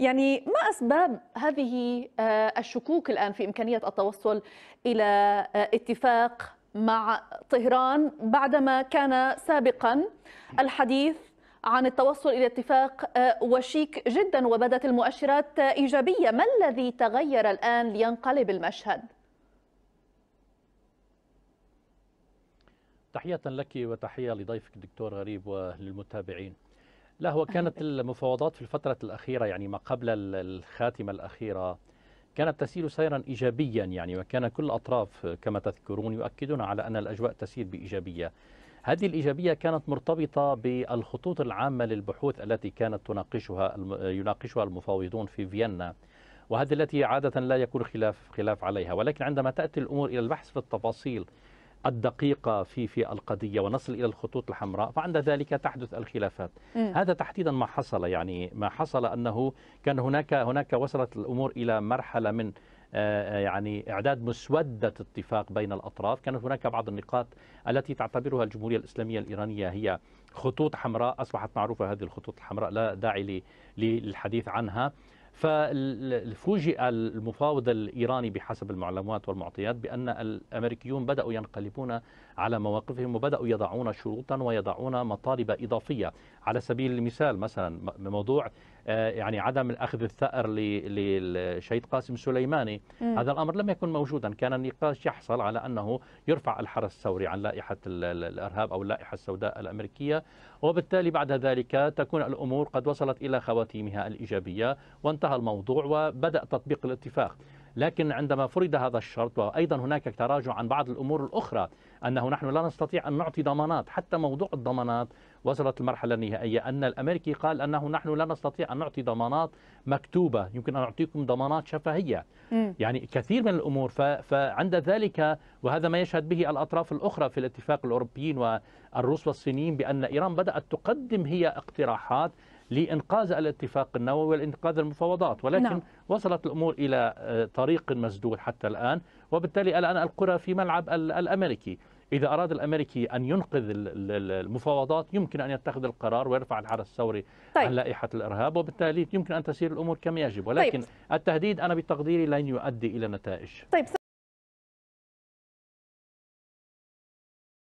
يعني ما أسباب هذه آه، الشكوك الآن في إمكانية التوصل إلى آه، اتفاق مع طهران بعدما كان سابقا الحديث عن التوصل إلى اتفاق آه، وشيك جدا وبدت المؤشرات إيجابية ما الذي تغير الآن لينقلب المشهد؟ تحية لك وتحية لضيفك دكتور غريب وللمتابعين لا هو كانت المفاوضات في الفترة الأخيرة يعني ما قبل الخاتمة الأخيرة كانت تسير سيرا إيجابيا يعني وكان كل الأطراف كما تذكرون يؤكدون على أن الأجواء تسير بإيجابية هذه الإيجابية كانت مرتبطة بالخطوط العامة للبحوث التي كانت تناقشها يناقشها المفاوضون في فيينا وهذه التي عادة لا يكون خلاف خلاف عليها ولكن عندما تأتي الأمور إلى البحث في التفاصيل الدقيقة في في القضية ونصل إلى الخطوط الحمراء فعند ذلك تحدث الخلافات م. إيه. هذا تحديدا ما حصل يعني ما حصل أنه كان هناك هناك وصلت الأمور إلى مرحلة من آه، آه، يعني إعداد مسودة اتفاق بين الأطراف كانت هناك بعض النقاط التي تعتبرها الجمهورية الإسلامية الإيرانية هي خطوط حمراء أصبحت معروفة هذه الخطوط الحمراء لا داعي للحديث عنها ففوجئ المفاوض الإيراني بحسب المعلومات والمعطيات بأن الأمريكيون بدأوا ينقلبون على مواقفهم وبدأوا يضعون شروطا ويضعون مطالب إضافية على سبيل المثال مثلا موضوع آه، يعني عدم الأخذ الثأر للشهيد قاسم سليماني م. هذا الأمر لم يكن موجودا كان النقاش يحصل على أنه يرفع الحرس الثوري عن لائحة الإرهاب أو اللائحة السوداء الأمريكية وبالتالي بعد ذلك تكون الأمور قد وصلت إلى خواتيمها الإيجابية وانتهى الموضوع وبدأ تطبيق الاتفاق لكن عندما فرض هذا الشرط وأيضا هناك تراجع عن بعض الأمور الأخرى أنه نحن لا نستطيع أن نعطي ضمانات حتى موضوع الضمانات وصلت المرحلة النهائية أن الأمريكي قال أنه نحن لا نستطيع أن نعطي ضمانات مكتوبة يمكن أن نعطيكم ضمانات شفهية م. يعني كثير من الأمور فعند ذلك وهذا ما يشهد به الأطراف الأخرى في الاتفاق الأوروبيين والروس والصينيين بأن إيران بدأت تقدم هي اقتراحات لإنقاذ الاتفاق النووي والإنقاذ المفاوضات ولكن نعم. وصلت الأمور إلى آه، طريق مسدود حتى الآن وبالتالي الآن القرى في ملعب الأمريكي إذا أراد الأمريكي أن ينقذ المفاوضات يمكن أن يتخذ القرار ويرفع الحرس الثوري طيب. عن لائحة الإرهاب وبالتالي يمكن أن تسير الأمور كما يجب ولكن طيب. التهديد أنا بتقديري لن يؤدي إلى نتائج طيب.